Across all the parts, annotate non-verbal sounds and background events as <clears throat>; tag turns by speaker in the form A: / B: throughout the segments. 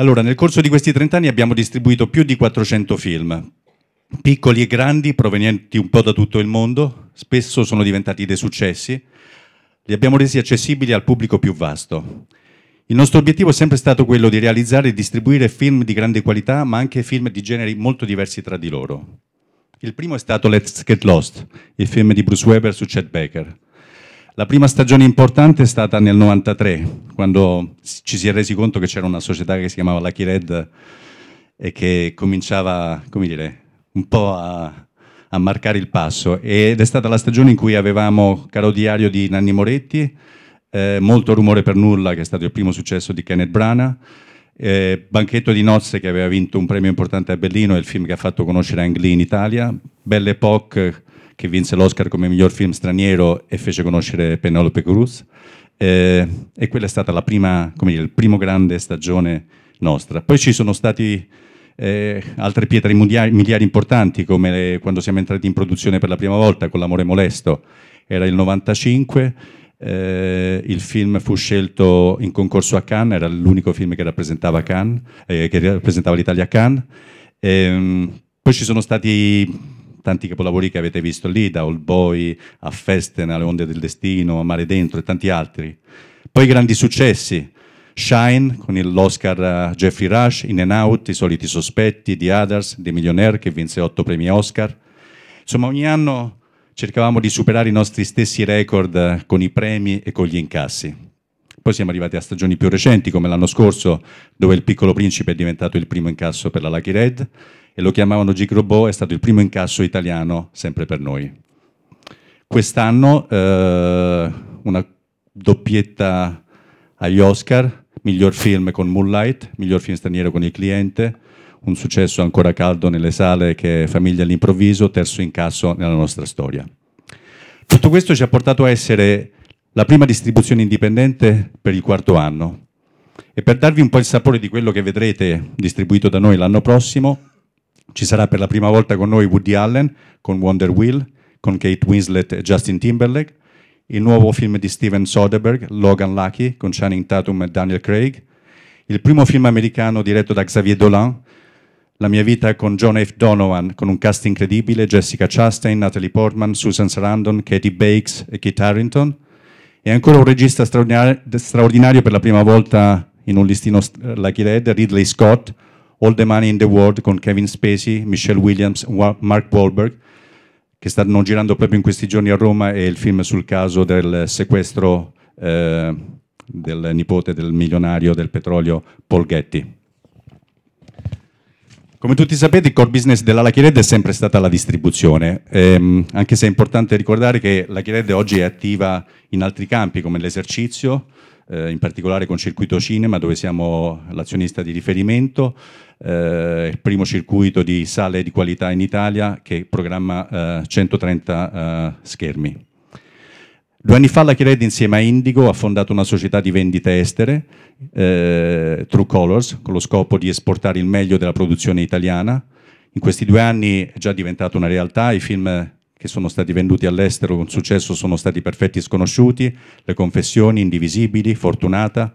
A: Allora, nel corso di questi 30 anni abbiamo distribuito più di 400 film, piccoli e grandi, provenienti un po' da tutto il mondo, spesso sono diventati dei successi, li abbiamo resi accessibili al pubblico più vasto. Il nostro obiettivo è sempre stato quello di realizzare e distribuire film di grande qualità, ma anche film di generi molto diversi tra di loro. Il primo è stato Let's Get Lost, il film di Bruce Weber su Chet Baker. La prima stagione importante è stata nel 93, quando ci si è resi conto che c'era una società che si chiamava Lucky Red e che cominciava, come dire, un po' a, a marcare il passo. Ed è stata la stagione in cui avevamo Caro Diario di Nanni Moretti, eh, Molto Rumore per Nulla, che è stato il primo successo di Kenneth Branagh, eh, Banchetto di Nozze, che aveva vinto un premio importante a Berlino, è il film che ha fatto conoscere Ang Lee in Italia, Belle Époque, che vinse l'Oscar come miglior film straniero e fece conoscere Penelope Cruz. Eh, e quella è stata la prima, come dire, il primo grande stagione nostra. Poi ci sono stati eh, altre pietre miliari importanti, come le, quando siamo entrati in produzione per la prima volta con L'amore molesto, era il 95. Eh, il film fu scelto in concorso a Cannes, era l'unico film che rappresentava, Cannes, eh, che rappresentava l'Italia a Cannes. Ehm, poi ci sono stati tanti capolavori che avete visto lì, da Old Boy a Festen, alle onde del destino, a Mare Dentro e tanti altri. Poi grandi successi, Shine con l'Oscar Jeffrey Rush, In and Out, I soliti sospetti, The Others, The Millionaire che vinse otto premi Oscar. Insomma ogni anno cercavamo di superare i nostri stessi record eh, con i premi e con gli incassi. Poi siamo arrivati a stagioni più recenti, come l'anno scorso, dove il piccolo principe è diventato il primo incasso per la Lucky Red, e lo chiamavano Gig Robot, è stato il primo incasso italiano sempre per noi. Quest'anno eh, una doppietta agli Oscar, miglior film con Moonlight, miglior film straniero con Il Cliente, un successo ancora caldo nelle sale che è Famiglia all'improvviso, terzo incasso nella nostra storia. Tutto questo ci ha portato a essere la prima distribuzione indipendente per il quarto anno. E per darvi un po' il sapore di quello che vedrete distribuito da noi l'anno prossimo, ci sarà per la prima volta con noi Woody Allen, con Wonder Wheel, con Kate Winslet e Justin Timberlake, il nuovo film di Steven Soderbergh, Logan Lucky, con Channing Tatum e Daniel Craig, il primo film americano diretto da Xavier Dolan, La mia vita con John F. Donovan, con un cast incredibile, Jessica Chastain, Natalie Portman, Susan Sarandon, Katie Bakes e Kit Harrington, e ancora un regista straordinario, per la prima volta in un listino Lucky Red, Ridley Scott, All the Money in the World con Kevin Spacey, Michelle Williams, Mark Wahlberg, che stanno girando proprio in questi giorni a Roma, è il film sul caso del sequestro eh, del nipote del milionario del petrolio Paul Getty. Come tutti sapete il core business della Lachiered è sempre stata la distribuzione, ehm, anche se è importante ricordare che la Lachiered oggi è attiva in altri campi come l'esercizio, eh, in particolare con Circuito Cinema dove siamo l'azionista di riferimento, eh, il primo circuito di sale di qualità in Italia che programma eh, 130 eh, schermi. Due anni fa la Chired insieme a Indigo ha fondato una società di vendite estere, eh, True Colors, con lo scopo di esportare il meglio della produzione italiana. In questi due anni è già diventata una realtà, i film che sono stati venduti all'estero con successo sono stati Perfetti Sconosciuti, Le Confessioni, Indivisibili, Fortunata,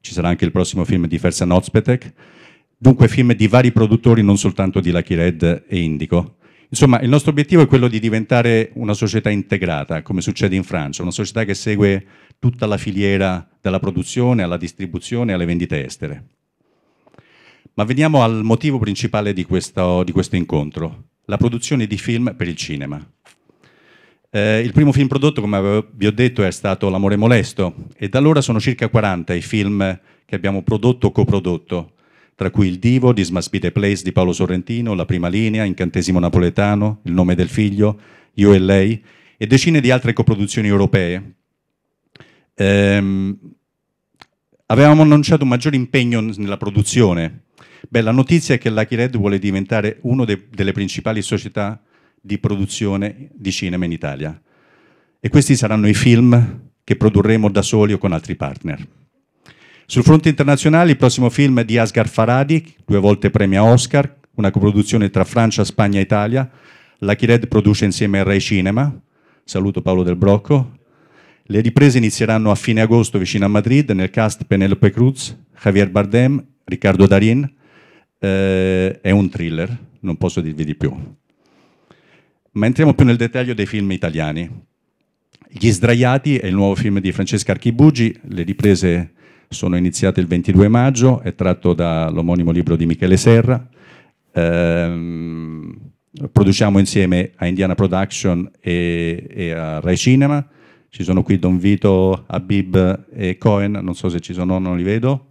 A: ci sarà anche il prossimo film di Fersan Ozpetek, dunque film di vari produttori, non soltanto di Lucky Red e Indico. Insomma, il nostro obiettivo è quello di diventare una società integrata, come succede in Francia, una società che segue tutta la filiera dalla produzione alla distribuzione alle vendite estere. Ma veniamo al motivo principale di questo, di questo incontro, la produzione di film per il cinema. Eh, il primo film prodotto, come vi ho detto, è stato L'amore molesto e da allora sono circa 40 i film che abbiamo prodotto o coprodotto tra cui Il Divo di Must Be The Place di Paolo Sorrentino, La Prima Linea, Incantesimo Napoletano, Il Nome del Figlio, Io e Lei e decine di altre coproduzioni europee. Ehm, avevamo annunciato un maggior impegno nella produzione. Beh, la notizia è che Lucky Red vuole diventare una de- delle principali società di produzione di cinema in Italia. E questi saranno i film che produrremo da soli o con altri partner. Sul fronte internazionale il prossimo film è di Asghar Faradi, due volte premio Oscar, una coproduzione tra Francia, Spagna e Italia. Lucky Red produce insieme a Rai Cinema. Saluto Paolo Del Brocco. Le riprese inizieranno a fine agosto vicino a Madrid nel cast Penelope Cruz, Javier Bardem, Riccardo Darin. Eh, è un thriller, non posso dirvi di più. Ma entriamo più nel dettaglio dei film italiani. Gli sdraiati è il nuovo film di Francesca Archibugi, le riprese sono iniziate il 22 maggio, è tratto dall'omonimo libro di Michele Serra. Ehm, produciamo insieme a Indiana Production e, e, a Rai Cinema. Ci sono qui Don Vito, Abib e Cohen, non so se ci sono, o non li vedo.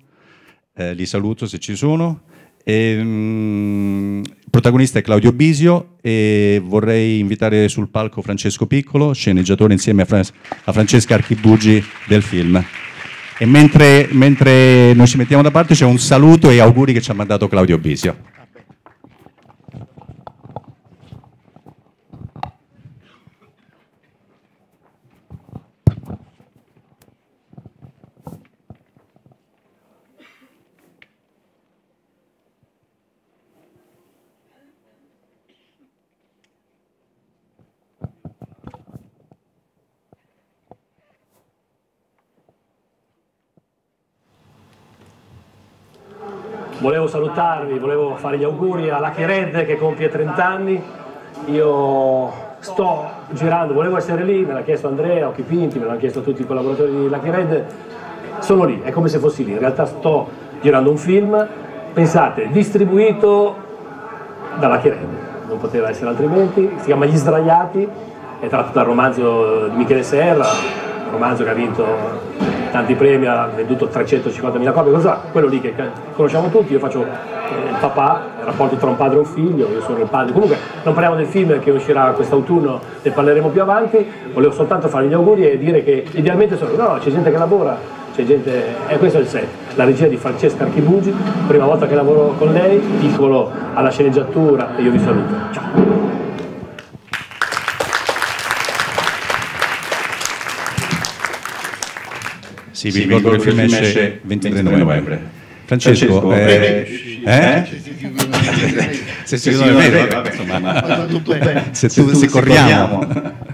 A: Eh, li saluto se ci sono. E, um, il protagonista è Claudio Bisio e vorrei invitare sul palco Francesco Piccolo, sceneggiatore insieme a, Fran a Francesca Archibugi del film. E mentre, mentre noi ci mettiamo da parte c'è un saluto e auguri che ci ha mandato Claudio Bisio.
B: Volevo salutarvi, volevo fare gli auguri alla Lucky che compie 30 anni. Io sto girando, volevo essere lì, me l'ha chiesto Andrea, Occhi Pinti, me l'hanno chiesto tutti i collaboratori di Lucky Red. Sono lì, è come se fossi lì. In realtà sto girando un film, pensate, distribuito da Lucky Red, non poteva essere altrimenti. Si chiama Gli Sdraiati, è tratto dal romanzo di Michele Serra, un romanzo che ha vinto tanti premi, ha venduto 350.000 copie, cosa, quello lì che conosciamo tutti, io faccio eh, il papà, il rapporto tra un padre e un figlio, io sono il padre, comunque non parliamo del film che uscirà quest'autunno, ne parleremo più avanti, volevo soltanto fare gli auguri e dire che idealmente sono, no, no c'è gente che lavora, c'è gente, e questo è il set, la regia di Francesca Archibugi, prima volta che lavoro con lei, piccolo alla sceneggiatura e io vi saluto, ciao!
A: Sì, vi ricordo che il film esce il 23 novembre. Francesco, Francesco eh, eh? eh? eh? se si sono se, vabbè, insomma, se, tu, se, se corriamo. <laughs>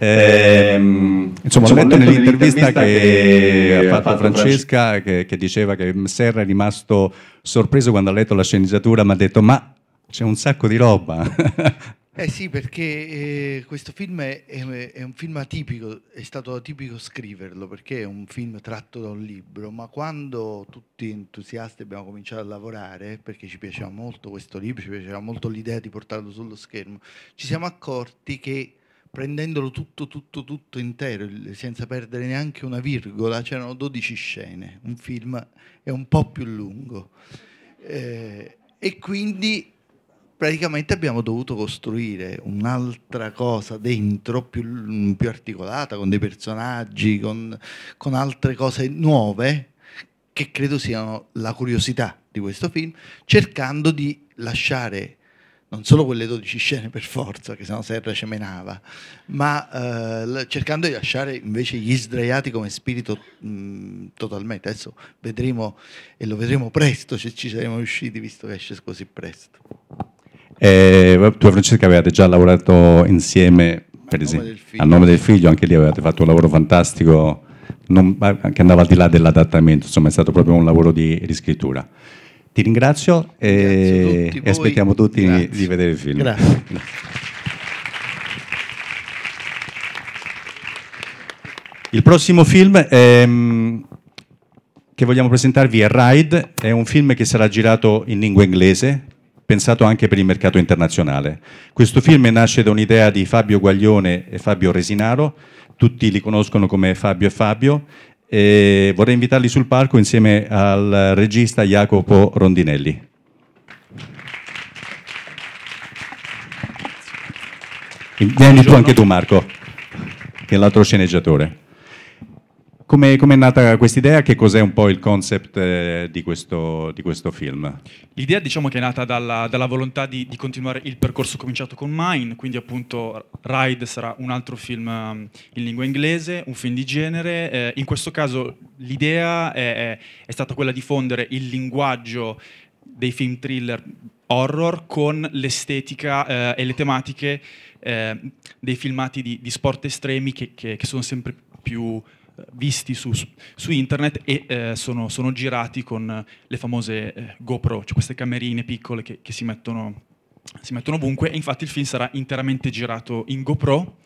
A: Eh, ehm, insomma, insomma, ho letto nell'intervista che, che ha fatto Francesca che, che diceva che Serra è rimasto sorpreso quando ha letto la sceneggiatura, mi ha detto ma c'è un sacco di roba, <laughs>
C: Eh sì, perché eh, questo film è, è, un film atipico, è stato atipico scriverlo perché è un film tratto da un libro, ma quando tutti entusiasti abbiamo cominciato a lavorare, perché ci piaceva molto questo libro, ci piaceva molto l'idea di portarlo sullo schermo, ci siamo accorti che prendendolo tutto, tutto, tutto intero, senza perdere neanche una virgola, c'erano 12 scene, un film è un po' più lungo. Eh, e quindi praticamente abbiamo dovuto costruire un'altra cosa dentro più, più articolata, con dei personaggi, con, con, altre cose nuove che credo siano la curiosità di questo film, cercando di lasciare non solo quelle 12 scene per forza, che sennò Serra cemenava, ma eh, cercando di lasciare invece gli sdraiati come spirito mh, totalmente. Adesso vedremo e lo vedremo presto se ci saremo riusciti, visto che esce così presto.
A: Eh, tu e Francesca avevate già lavorato insieme, per esempio, a nome del figlio, anche lì avevate fatto un lavoro fantastico non, che andava al di là dell'adattamento, insomma è stato proprio un lavoro di riscrittura. Ti ringrazio, e, tutti e aspettiamo tutti Grazie. di vedere il film. Grazie. Il prossimo film è, ehm, che vogliamo presentarvi è Ride, è un film che sarà girato in lingua inglese pensato anche per il mercato internazionale. Questo film nasce da un'idea di Fabio Guaglione e Fabio Resinaro, tutti li conoscono come Fabio e Fabio, e vorrei invitarli sul palco insieme al regista Jacopo Rondinelli. Vieni tu anche tu Marco, che è l'altro sceneggiatore. Come è nata questa idea? Che cos'è un po' il concept eh, di, questo, di, questo, film?
D: L'idea diciamo che è nata dalla, dalla volontà di, di, continuare il percorso cominciato con Mine, quindi appunto Ride sarà un altro film ehm, in lingua inglese, un film di genere. Eh, in questo caso l'idea è, è stata quella di fondere il linguaggio dei film thriller horror con l'estetica eh, e le tematiche eh, dei filmati di, di sport estremi che, che, che, sono sempre più visti su, su internet e eh, sono, sono, girati con eh, le famose eh, GoPro, cioè queste camerine piccole che, che si, mettono, si mettono ovunque e infatti il film sarà interamente girato in GoPro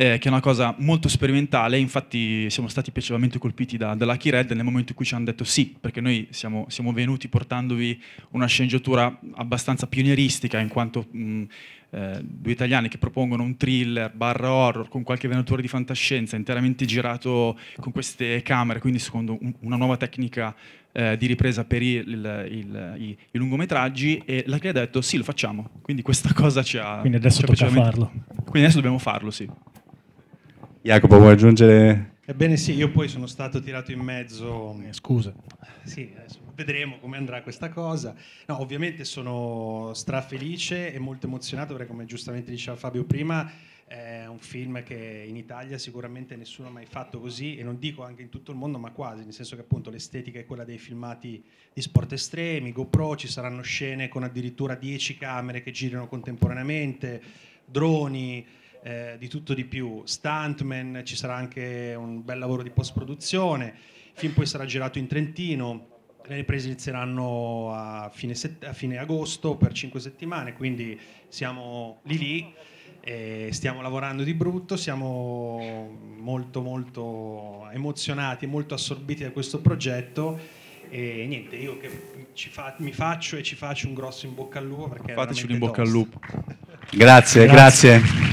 D: eh, che è una cosa molto sperimentale, infatti siamo stati piacevolmente colpiti da, dalla Red nel momento in cui ci hanno detto sì, perché noi siamo, siamo venuti portandovi una sceneggiatura abbastanza pionieristica in quanto... Mh, mm, eh, due italiani che propongono un thriller barra horror con qualche venatura di fantascienza interamente girato con queste camere, quindi secondo un, una nuova tecnica eh, di ripresa per il, il, il, i, i, lungometraggi e la Red ha detto sì lo facciamo, quindi questa cosa ci ha... Quindi adesso dobbiamo farlo. Quindi adesso dobbiamo farlo, sì.
A: Jacopo vuoi aggiungere?
D: Ebbene sì, io poi
B: sono stato tirato in mezzo. Eh, Scusa. Sì, vedremo come andrà questa cosa. No, ovviamente sono strafelice e molto emozionato perché come giustamente diceva Fabio prima è un film che in Italia sicuramente nessuno ha mai fatto così e non dico anche in tutto il mondo ma quasi, nel senso che appunto l'estetica è quella dei filmati di sport estremi, GoPro, ci saranno scene con addirittura 10 camere che girano contemporaneamente, droni, eh, di tutto di più, stuntman, ci sarà anche un bel lavoro di post-produzione, il film poi sarà girato in Trentino, le riprese inizieranno a fine, set- a fine agosto per cinque settimane, quindi siamo lì lì stiamo lavorando di brutto, siamo molto molto emozionati, molto assorbiti da questo progetto e niente, io che fa, mi faccio e ci faccio un grosso in bocca al lupo. Fateci un in bocca al
A: lupo. grazie. grazie. grazie.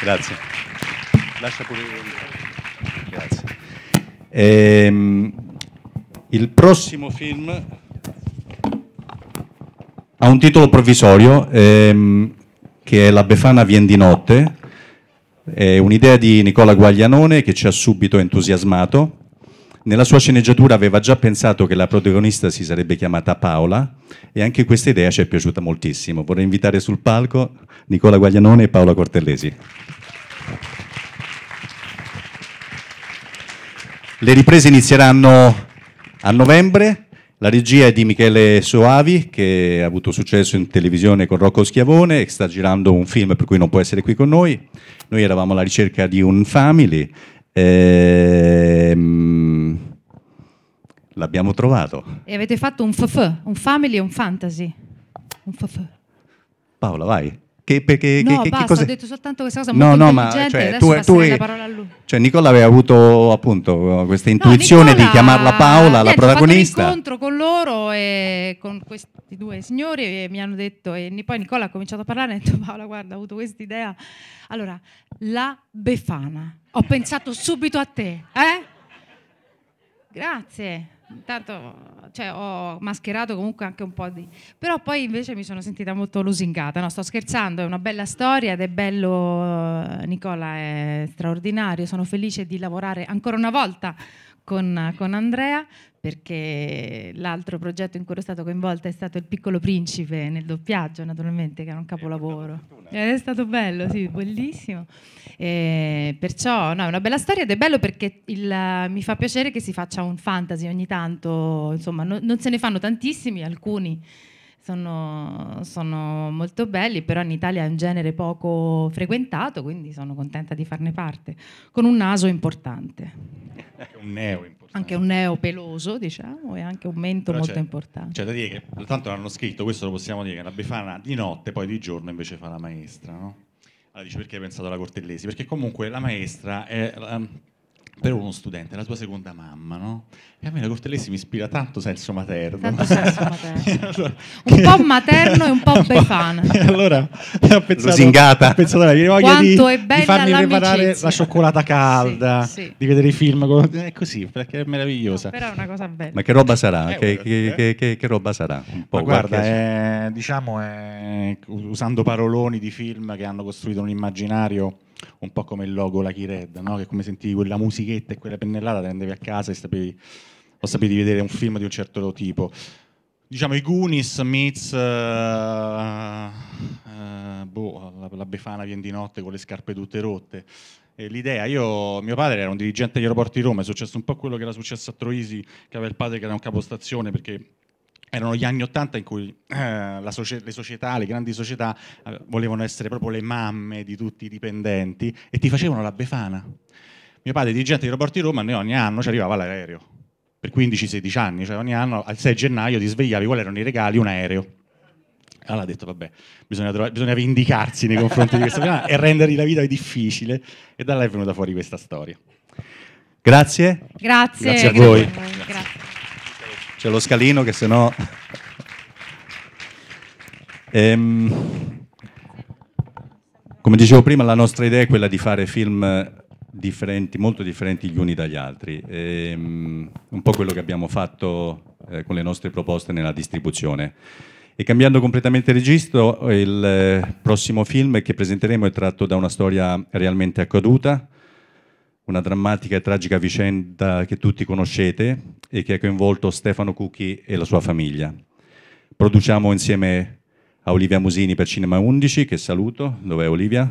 A: Grazie. Lascia pure Grazie. Ehm, il prossimo film ha un titolo provvisorio ehm, che è La Befana viene di notte. È un'idea di Nicola Guaglianone che ci ha subito entusiasmato nella sua sceneggiatura aveva già pensato che la protagonista si sarebbe chiamata Paola e anche questa idea ci è piaciuta moltissimo. Vorrei invitare sul palco Nicola Guaglianone e Paola Cortellesi. Le riprese inizieranno a novembre. La regia è di Michele Soavi, che ha avuto successo in televisione con Rocco Schiavone e sta girando un film per cui non può essere qui con noi. Noi eravamo alla ricerca di un family. Ehm, L'abbiamo trovato.
E: E avete fatto un FF, un family e un fantasy. Un FF.
A: Paola, vai. Che, perché, no, che, basta, cosa... ho detto
C: soltanto questa cosa no, no, ma cioè, tu, tu lui.
A: Cioè, Nicola aveva avuto appunto questa intuizione no, Nicola... di chiamarla Paola, Niente, la protagonista. Ho fatto un
E: incontro con loro e con questi due signori e mi hanno detto, e poi Nicola ha cominciato a parlare e ha detto <laughs> Paola, guarda, ho avuto questa idea. Allora, la Befana. Ho pensato subito a te, eh? Grazie intanto cioè, ho mascherato comunque anche un po' di... Però poi invece mi sono sentita molto lusingata, no, sto scherzando, è una bella storia ed è bello, eh, Nicola è straordinario, sono felice di lavorare ancora una volta con, con Andrea perché l'altro progetto in cui ero stato coinvolta è stato Il piccolo principe nel doppiaggio, naturalmente, che era un capolavoro. Ed è stato bello, sì, bellissimo. E perciò no, è una bella storia ed è bello perché il, mi fa piacere che si faccia un fantasy ogni tanto, insomma, no, non se ne fanno tantissimi, alcuni sono, sono, molto belli, però in Italia è un genere poco frequentato, quindi sono contenta di farne parte, con un naso importante.
B: Anche un neo importante.
E: Anche un neo peloso, diciamo, e anche un mento però molto importante.
B: Cioè da dire che, tanto l'hanno scritto, questo lo possiamo dire, che la Befana di notte, poi di giorno invece fa la maestra, no? Allora dice perché hai pensato alla Cortellesi? Perché comunque la maestra è... La, ehm, per uno studente, la tua seconda mamma, no? E a me la Cortellesi mi ispira tanto senso materno. Tanto senso <laughs> materno. un po' materno e un po' <laughs> befana. <laughs> e allora
E: ho pensato,
A: Rosingata. Ho
B: pensato avevi voglia di, di, farmi preparare la cioccolata calda, sì, sì. di vedere i
A: film. Con... È così, perché è meravigliosa. No, però è una cosa bella. Ma che roba sarà? Eh, che, eh. Che, che, che, roba sarà? Un po', Ma guarda, qualche...
B: è, eh, diciamo, è, eh, usando paroloni di film che hanno costruito un immaginario un po' come il logo Lucky Red, no? che come sentivi quella musichetta e quella pennellata te la andavi a casa e sapevi, o sapevi di vedere un film di un certo tipo. Diciamo i Goonies, Meets, uh, uh, boh, la, la Befana viene di notte con le scarpe tutte rotte. E l'idea, io, mio padre era un dirigente degli aeroporti di Roma, è successo un po' quello che era successo a Troisi, che aveva il padre che era un capostazione perché erano gli anni Ottanta in cui eh, socie le società, le grandi società, eh, volevano essere proprio le mamme di tutti i dipendenti e ti facevano la befana. Mio padre, dirigente di Roborti Roma, noi ogni anno ci arrivava l'aereo, per 15-16 anni, cioè ogni anno al 6 gennaio ti svegliavi quali erano i regali, un aereo. Allora ha detto, vabbè, bisogna, trovare, bisogna vindicarsi nei confronti di questa persona e rendergli la vita difficile. E da là è venuta fuori questa storia.
A: Grazie.
E: Grazie. Grazie a voi.
A: C'è lo scalino che sennò... ehm, come dicevo prima, la nostra idea è quella di fare film differenti, molto differenti gli uni dagli altri. Ehm, un po' quello che abbiamo fatto eh, con le nostre proposte nella distribuzione. E cambiando completamente registro, il eh, prossimo film che presenteremo è tratto da una storia realmente accaduta, una drammatica e tragica vicenda che tutti conoscete e che ha coinvolto Stefano Cucchi e la sua famiglia. Produciamo insieme a Olivia Musini per Cinema 11, che saluto. Dov'è Olivia?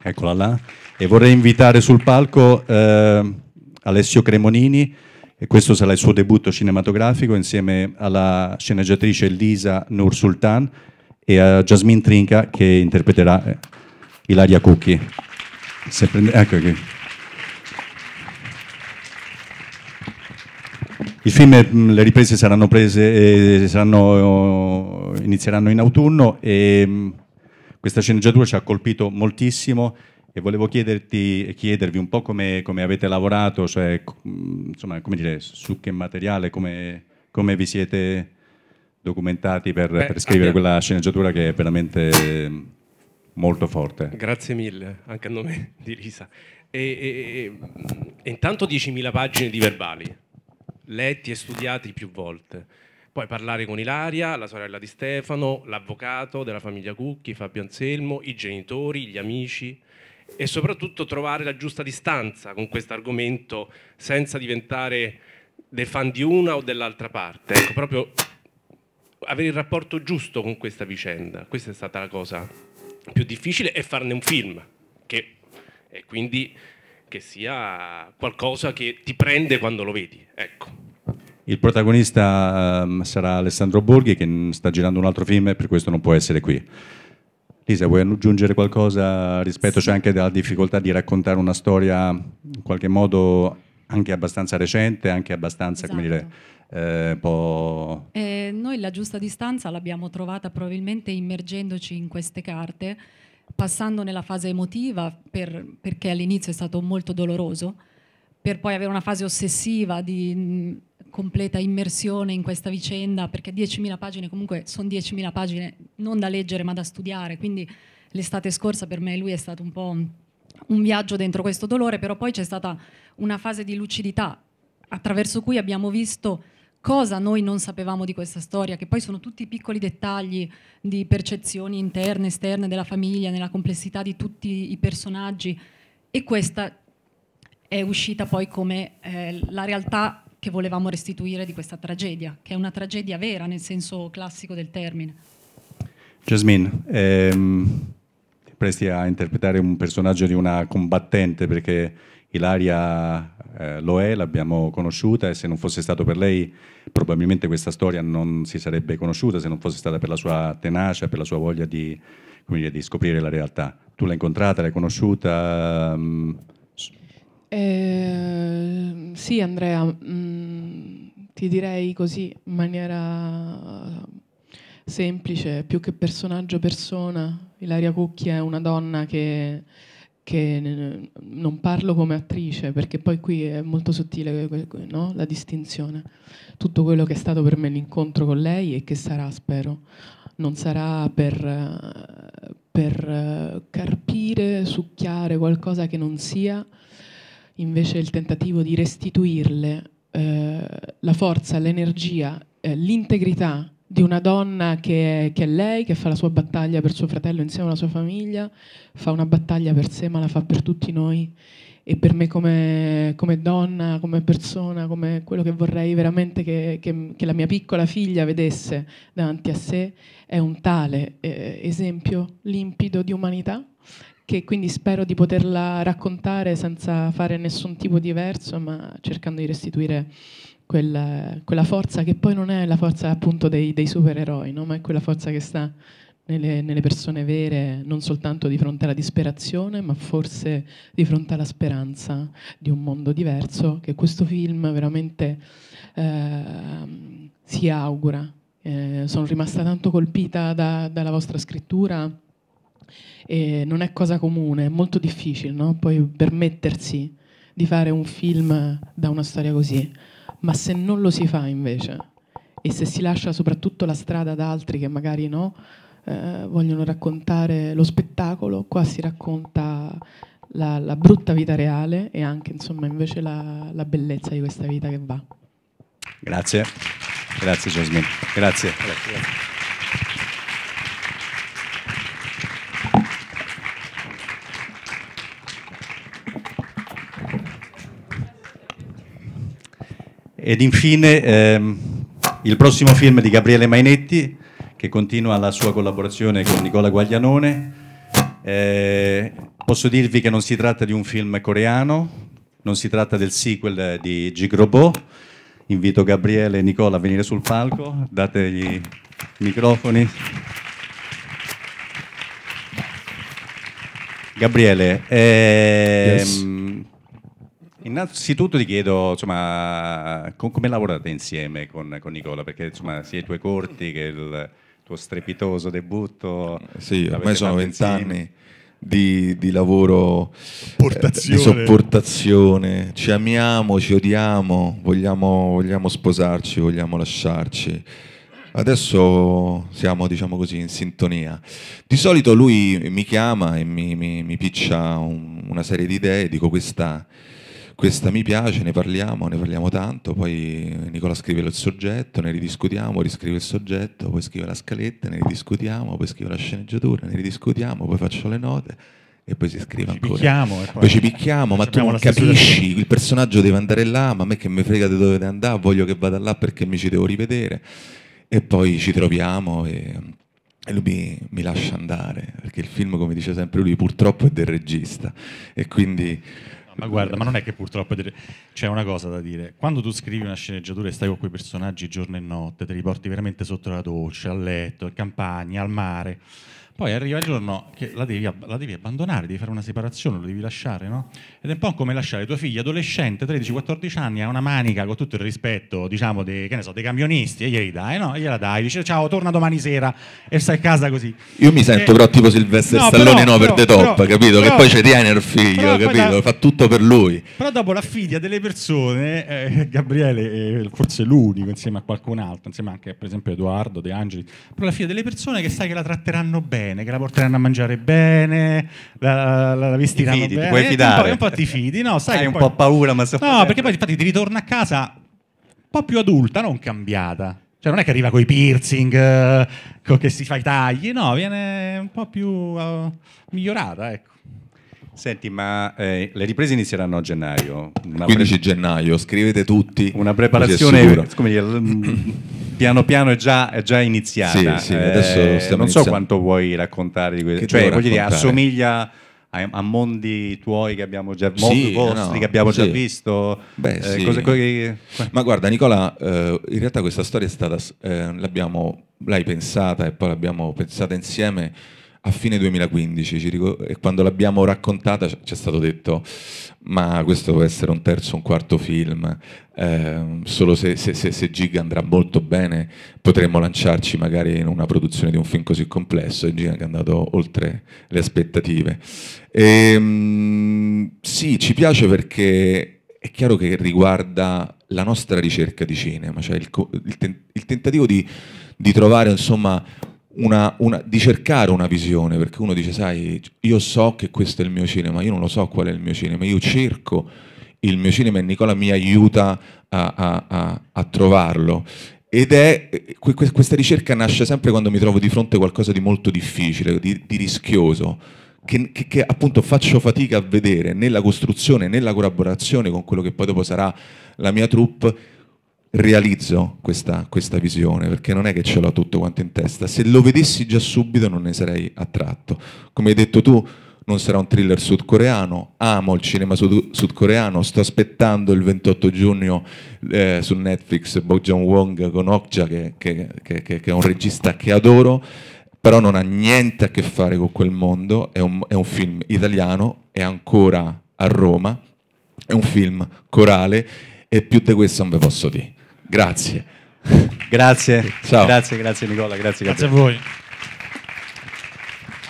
A: Eccola là. E vorrei invitare sul palco eh, Alessio Cremonini, e questo sarà il suo debutto cinematografico insieme alla sceneggiatrice Lisa Nur Sultan e a Jasmine Trinca che interpreterà eh, Ilaria Cucchi. Prende... Ecco qui. Il film, mm, le riprese saranno prese, eh, saranno, eh, inizieranno in autunno e mh, mm, questa sceneggiatura ci ha colpito moltissimo e volevo chiederti, chiedervi un po' come, come avete lavorato, cioè, mm, insomma, come dire, su che materiale, come, come vi siete documentati per, Beh, per scrivere abbiamo... quella sceneggiatura che è veramente molto forte.
D: Grazie mille, anche a nome di Lisa. E, e, e intanto 10.000 pagine di verbali letti e studiati più volte. Poi parlare con Ilaria, la sorella di Stefano, l'avvocato della famiglia Cucchi, Fabio Anselmo, i genitori, gli amici e soprattutto trovare la giusta distanza con questo argomento senza diventare dei fan di una o dell'altra parte. Ecco, proprio avere il rapporto giusto con questa vicenda. Questa è stata la cosa più difficile e farne un film, che, e quindi che sia qualcosa che ti prende quando lo vedi. Ecco.
A: Il protagonista ehm, sarà Alessandro Borghi che sta girando un altro film e per questo non può essere qui. Lisa, vuoi aggiungere qualcosa rispetto, sì. cioè anche alla difficoltà di raccontare una storia in qualche modo anche abbastanza recente, anche abbastanza, esatto. come dire, esatto. eh, po'...
E: Eh, noi la giusta distanza l'abbiamo trovata probabilmente immergendoci in queste carte passando nella fase emotiva, per, perché all'inizio è stato molto doloroso, per poi avere una fase ossessiva di completa immersione in questa vicenda, perché 10.000 pagine comunque sono 10.000 pagine non da leggere ma da studiare, quindi l'estate scorsa per me lui è stato un po' un viaggio dentro questo dolore, però poi c'è stata una fase di lucidità attraverso cui abbiamo visto cosa noi non sapevamo di questa storia, che poi sono tutti piccoli dettagli di percezioni interne, esterne della famiglia, nella complessità di tutti i personaggi. E questa è uscita poi come eh, la realtà che volevamo restituire di questa tragedia, che è una tragedia vera nel senso classico del termine.
A: Jasmine, ehm, presti a interpretare un personaggio di una combattente perché Ilaria eh, lo è, l'abbiamo conosciuta e se non fosse stato per lei probabilmente questa storia non si sarebbe conosciuta, se non fosse stata per la sua tenacia, per la sua voglia di, dire, di scoprire la realtà. Tu l'hai incontrata, l'hai conosciuta? Mh... Mm,
F: eh, sì Andrea, mh, mm, ti direi così in maniera semplice, più che personaggio persona, Ilaria Cucchi è una donna che che non parlo come attrice, perché poi qui è molto sottile no? la distinzione. Tutto quello che è stato per me l'incontro con lei e che sarà, spero, non sarà per, eh, per eh, carpire, succhiare qualcosa che non sia, invece il tentativo di restituirle eh, la forza, l'energia, eh, l'integrità di una donna che, che, è lei, che fa la sua battaglia per suo fratello insieme alla sua famiglia, fa una battaglia per sé ma la fa per tutti noi e per me come, come donna, come persona, come quello che vorrei veramente che, che, che, la mia piccola figlia vedesse davanti a sé, è un tale eh, esempio limpido di umanità che quindi spero di poterla raccontare senza fare nessun tipo di verso ma cercando di restituire quella, quella, forza che poi non è la forza appunto dei, dei supereroi, no? ma è quella forza che sta nelle, nelle, persone vere, non soltanto di fronte alla disperazione, ma forse di fronte alla speranza di un mondo diverso che questo film veramente eh, si augura. Eh, sono rimasta tanto colpita da, dalla vostra scrittura. E non è cosa comune, è molto difficile no? poi permettersi di fare un film da una storia così. Ma se non lo si fa invece e se si lascia soprattutto la strada ad altri che magari no, eh, vogliono raccontare lo spettacolo, qua si racconta la, la brutta vita reale e anche insomma invece la, la, bellezza di questa vita che va.
A: Grazie, grazie Jasmine, grazie. grazie. Ed infine ehm, il prossimo film di Gabriele Mainetti, che continua la sua collaborazione con Nicola Guaglianone. Eh, posso dirvi che non si tratta di un film coreano, non si tratta del sequel di Gig Robot. Invito Gabriele e Nicola a venire sul palco, dategli i microfoni. Gabriele, ehm, yes. Innanzitutto ti chiedo insomma, come lavorate insieme con, con Nicola, perché insomma, sia i tuoi corti che il tuo strepitoso debutto. Sì, ormai sono
G: vent'anni di, di, lavoro, eh, di sopportazione, ci amiamo, ci odiamo, vogliamo, vogliamo sposarci, vogliamo lasciarci. Adesso siamo, diciamo così, in sintonia. Di solito lui mi chiama e mi, mi, mi piccia un, una serie di idee, dico questa questa mi piace, ne parliamo, ne parliamo tanto, poi Nicola scrive il soggetto, ne ridiscutiamo, riscrive il soggetto, poi scrive la scaletta, ne ridiscutiamo, poi scrive la sceneggiatura, ne ridiscutiamo, poi faccio le note e poi si scrive ancora. Picchiamo, poi, poi ci picchiamo, ma tu non capisci, il personaggio deve andare là, ma a me che mi frega di dove deve andare, voglio che vada là perché mi ci devo rivedere. E poi ci troviamo e, e lui mi, mi, lascia andare, perché il film, come dice sempre lui, purtroppo è del regista. E quindi
B: ma guarda, ma non è che purtroppo c'è una cosa da dire. Quando tu scrivi una sceneggiatura e stai con quei personaggi giorno e notte, te li porti veramente sotto la doccia, a letto, in campagna, al mare poi arriva il giorno che la devi, la devi, abbandonare, devi fare una separazione, lo devi lasciare, no? Ed è un po' come lasciare tua figlia adolescente, 13-14 anni, ha una manica con tutto il rispetto, diciamo, dei, so, dei camionisti, e glieli dai, no? E gliela dai, dice ciao, torna domani sera e stai a casa così. Io mi sento e... però tipo
G: Silvestre no, Stallone però, no, per
B: però, The Top, però, capito? che poi ci tiene il figlio, capito? Da... Fa tutto per lui. Però dopo la figlia delle persone, eh, Gabriele è eh, forse l'unico insieme a qualcun altro, insieme anche per esempio Edoardo De Angeli, però la figlia delle persone che sai che la tratteranno bene bene, che la porteranno a mangiare bene, la, la, la vestiranno ti fidi, bene. Ti puoi eh, fidare. Un po', un po' ti fidi, no? Sai Hai un poi... po' paura, ma so No, perché poi infatti ti ritorna a casa un po' più adulta, non cambiata. Cioè non è che arriva coi piercing, eh, che si fa i tagli, no, viene un po' più uh,
A: migliorata, ecco. Senti, ma eh, le riprese inizieranno a gennaio. Una 15 pre- gennaio, scrivete tutti. Una preparazione, come dire, <clears throat> piano piano è già, è già iniziata. Sì, sì, eh, adesso eh, non so iniziando. quanto vuoi raccontare di questo. cioè, voglio dire, assomiglia a, mondi tuoi che abbiamo già, sì, vostri no, che abbiamo sì. già visto? Beh, eh, sì. cose, cose... Ma
G: guarda, Nicola, eh, in realtà questa storia è stata, eh, l'abbiamo, l'hai pensata e poi l'abbiamo pensata insieme a fine 2015 e quando l'abbiamo raccontata ci è stato detto ma questo può essere un terzo, un quarto film, eh, solo se, se, se, se Giga andrà molto bene potremmo lanciarci magari in una produzione di un film così complesso e Giga è andato oltre le aspettative. E, ehm, sì, ci piace perché è chiaro che riguarda la nostra ricerca di cinema, cioè il, il, il tentativo di, di trovare insomma una, una, di cercare una visione, perché uno dice, sai, io so che questo è il mio cinema, io non lo so qual è il mio cinema, io cerco il mio cinema e Nicola mi aiuta a, a, a, a trovarlo. Ed è questa ricerca nasce sempre quando mi trovo di fronte a qualcosa di molto difficile, di, di rischioso, che, che, che, appunto faccio fatica a vedere nella costruzione, nella collaborazione con quello che poi dopo sarà la mia troupe realizzo questa, questa, visione, perché non è che ce l'ho tutto quanto in testa. Se lo vedessi già subito non ne sarei attratto. Come hai detto tu, non sarà un thriller sudcoreano, amo il cinema sud- sudcoreano, sto aspettando il 28 giugno eh, su Netflix Bojan Wong con Okja, che, che, che, che, è un regista che adoro, però non ha niente a che fare con quel mondo, è un, è un film italiano, è ancora a Roma, è un film corale e più di questo non ve posso dire. Grazie.
A: Grazie. Ciao. grazie, grazie Nicola, grazie, grazie a voi.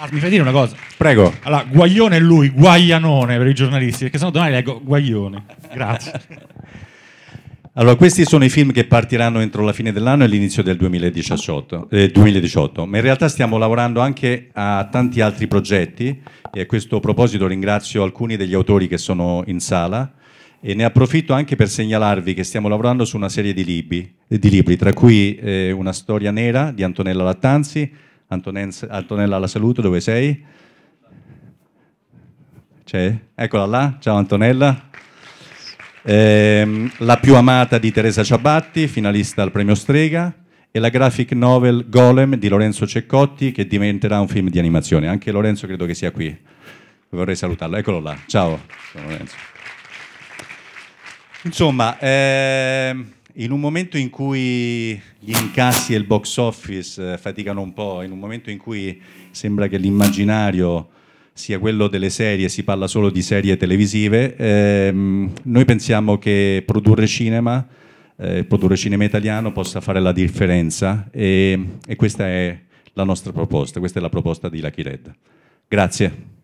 A: Ah, mi fai dire una cosa?
B: Prego. Allora, Guaglione è lui, Guaglianone per i giornalisti, perché sennò domani leggo Guaglione. Grazie. <laughs>
A: Allora, questi sono i film che partiranno entro la fine dell'anno e l'inizio del 2018, eh, 2018, ma in realtà stiamo lavorando anche a tanti altri progetti e a questo proposito ringrazio alcuni degli autori che sono in sala e ne approfitto anche per segnalarvi che stiamo lavorando su una serie di, libri, di libri tra cui eh, Una storia nera di Antonella Lattanzi, Antonenz, Antonella la saluto, dove sei? C'è? Eccola là, ciao Antonella. Eh, la più amata di Teresa Ciabatti, finalista al premio Strega, e la graphic novel Golem di Lorenzo Ceccotti che diventerà un film di animazione. Anche Lorenzo credo che sia qui. Vorrei salutarlo. Eccolo là. Ciao, sono Lorenzo. Insomma, ehm, in un momento in cui gli incassi e il box office eh, faticano un po', in un momento in cui sembra che l'immaginario sia quello delle serie, si parla solo di serie televisive, ehm, noi pensiamo che produrre cinema, eh, produrre cinema italiano possa fare la differenza e, e questa è la nostra proposta, questa è la proposta di Lucky Red. Grazie.